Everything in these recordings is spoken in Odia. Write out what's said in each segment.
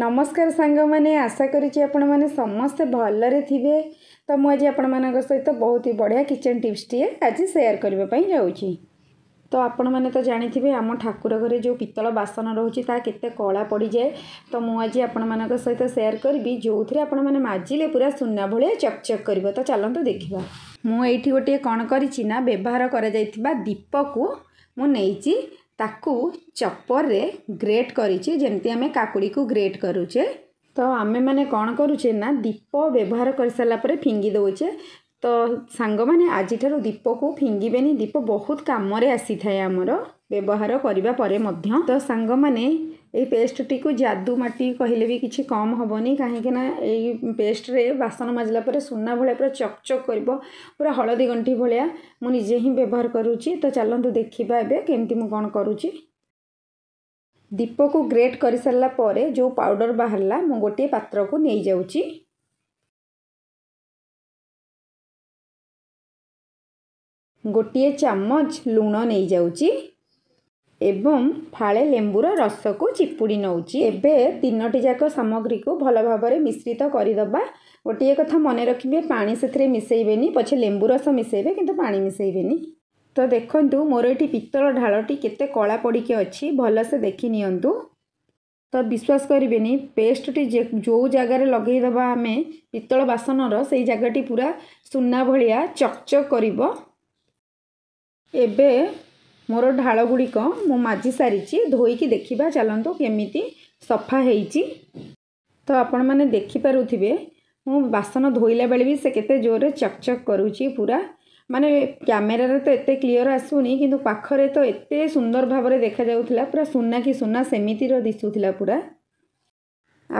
ନମସ୍କାର ସାଙ୍ଗମାନେ ଆଶା କରିଛି ଆପଣମାନେ ସମସ୍ତେ ଭଲରେ ଥିବେ ତ ମୁଁ ଆଜି ଆପଣମାନଙ୍କ ସହିତ ବହୁତ ହି ବଢ଼ିଆ କିଚେନ୍ ଟିପ୍ସଟିଏ ଆଜି ସେୟାର କରିବା ପାଇଁ ଯାଉଛି ତ ଆପଣମାନେ ତ ଜାଣିଥିବେ ଆମ ଠାକୁର ଘରେ ଯେଉଁ ପିତ୍ତଳ ବାସନ ରହୁଛି ତାହା କେତେ କଳା ପଡ଼ିଯାଏ ତ ମୁଁ ଆଜି ଆପଣମାନଙ୍କ ସହିତ ସେୟାର କରିବି ଯେଉଁଥିରେ ଆପଣମାନେ ମାଜିଲେ ପୁରା ସୁନା ଭଳିଆ ଚକଚକ୍ କରିବ ତ ଚାଲନ୍ତୁ ଦେଖିବା ମୁଁ ଏଇଠି ଗୋଟିଏ କ'ଣ କରିଛି ନା ବ୍ୟବହାର କରାଯାଇଥିବା ଦୀପକୁ ମୁଁ ନେଇଛି ତାକୁ ଚପରରେ ଗ୍ରେଟ୍ କରିଛି ଯେମିତି ଆମେ କାକୁଡ଼ିକୁ ଗ୍ରେଟ୍ କରୁଛେ ତ ଆମେମାନେ କ'ଣ କରୁଛେ ନା ଦୀପ ବ୍ୟବହାର କରିସାରିଲା ପରେ ଫିଙ୍ଗି ଦେଉଛେ ତ ସାଙ୍ଗମାନେ ଆଜିଠାରୁ ଦୀପକୁ ଫିଙ୍ଗିବେନି ଦୀପ ବହୁତ କାମରେ ଆସିଥାଏ ଆମର ବ୍ୟବହାର କରିବା ପରେ ମଧ୍ୟ ତ ସାଙ୍ଗମାନେ ଏଇ ପେଷ୍ଟଟିକୁ ଯାଦୁ ମାଟି କହିଲେ ବି କିଛି କମ୍ ହେବନି କାହିଁକିନା ଏଇ ପେଷ୍ଟରେ ବାସନ ମାଜିଲା ପରେ ସୁନା ଭଳିଆ ପୁରା ଚକ୍ ଚକ୍ କରିବ ପୁରା ହଳଦୀ ଗଣ୍ଠି ଭଳିଆ ମୁଁ ନିଜେ ହିଁ ବ୍ୟବହାର କରୁଛି ତ ଚାଲନ୍ତୁ ଦେଖିବା ଏବେ କେମିତି ମୁଁ କ'ଣ କରୁଛି ଦୀପକୁ ଗ୍ରେଟ୍ କରିସାରିଲା ପରେ ଯେଉଁ ପାଉଡ଼ର ବାହାରିଲା ମୁଁ ଗୋଟିଏ ପାତ୍ରକୁ ନେଇଯାଉଛି ଗୋଟିଏ ଚାମଚ ଲୁଣ ନେଇଯାଉଛି ଏବଂ ଫାଳେ ଲେମ୍ବୁର ରସକୁ ଚିପୁଡ଼ି ନେଉଛି ଏବେ ତିନୋଟି ଯାକ ସାମଗ୍ରୀକୁ ଭଲ ଭାବରେ ମିଶ୍ରିତ କରିଦେବା ଗୋଟିଏ କଥା ମନେ ରଖିବେ ପାଣି ସେଥିରେ ମିଶେଇବେନି ପଛେ ଲେମ୍ବୁ ରସ ମିଶେଇବେ କିନ୍ତୁ ପାଣି ମିଶେଇବେନି ତ ଦେଖନ୍ତୁ ମୋର ଏଠି ପିତ୍ତଳ ଢାଳଟି କେତେ କଳା ପଡ଼ିକି ଅଛି ଭଲସେ ଦେଖିନିଅନ୍ତୁ ତ ବିଶ୍ୱାସ କରିବେନି ପେଷ୍ଟଟି ଯେ ଯେଉଁ ଜାଗାରେ ଲଗେଇଦେବା ଆମେ ପିତ୍ତଳ ବାସନର ସେଇ ଜାଗାଟି ପୁରା ସୁନା ଭଳିଆ ଚକ୍ ଚକ୍ କରିବ ଏବେ ମୋର ଢାଳ ଗୁଡ଼ିକ ମୁଁ ମାଜି ସାରିଛି ଧୋଇକି ଦେଖିବା ଚାଲନ୍ତୁ କେମିତି ସଫା ହେଇଛି ତ ଆପଣମାନେ ଦେଖିପାରୁଥିବେ ମୁଁ ବାସନ ଧୋଇଲା ବେଳେ ବି ସେ କେତେ ଜୋରରେ ଚକ୍ ଚକ୍ କରୁଛି ପୁରା ମାନେ କ୍ୟାମେରାରେ ତ ଏତେ କ୍ଲିଅର ଆସୁନି କିନ୍ତୁ ପାଖରେ ତ ଏତେ ସୁନ୍ଦର ଭାବରେ ଦେଖାଯାଉଥିଲା ପୁରା ସୁନା କି ସୁନା ସେମିତିର ଦିଶୁଥିଲା ପୁରା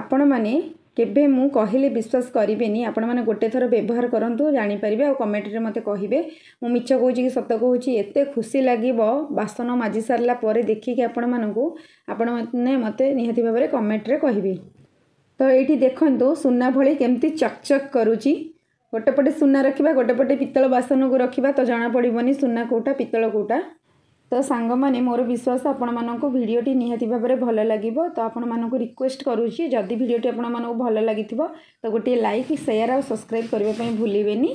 ଆପଣମାନେ କେବେ ମୁଁ କହିଲେ ବିଶ୍ୱାସ କରିବେନି ଆପଣମାନେ ଗୋଟେ ଥର ବ୍ୟବହାର କରନ୍ତୁ ଜାଣିପାରିବେ ଆଉ କମେଣ୍ଟରେ ମୋତେ କହିବେ ମୁଁ ମିଛ କହୁଛି କି ସତ କହୁଛି ଏତେ ଖୁସି ଲାଗିବ ବାସନ ମାଜି ସାରିଲା ପରେ ଦେଖିକି ଆପଣମାନଙ୍କୁ ଆପଣମାନେ ମୋତେ ନିହାତି ଭାବରେ କମେଣ୍ଟରେ କହିବେ ତ ଏଇଠି ଦେଖନ୍ତୁ ସୁନା ଭଳି କେମିତି ଚକ୍ ଚକ୍ କରୁଛି ଗୋଟେ ପଟେ ସୁନା ରଖିବା ଗୋଟେ ପଟେ ପିତ୍ତଳ ବାସନକୁ ରଖିବା ତ ଜଣାପଡ଼ିବନି ସୁନା କେଉଁଟା ପିତ୍ତଳ କେଉଁଟା ତ ସାଙ୍ଗମାନେ ମୋର ବିଶ୍ୱାସ ଆପଣମାନଙ୍କୁ ଭିଡ଼ିଓଟି ନିହାତି ଭାବରେ ଭଲ ଲାଗିବ ତ ଆପଣମାନଙ୍କୁ ରିକ୍ୱେଷ୍ଟ କରୁଛି ଯଦି ଭିଡ଼ିଓଟି ଆପଣମାନଙ୍କୁ ଭଲ ଲାଗିଥିବ ତ ଗୋଟିଏ ଲାଇକ୍ ସେୟାର୍ ଆଉ ସବସ୍କ୍ରାଇବ୍ କରିବା ପାଇଁ ଭୁଲିବେନି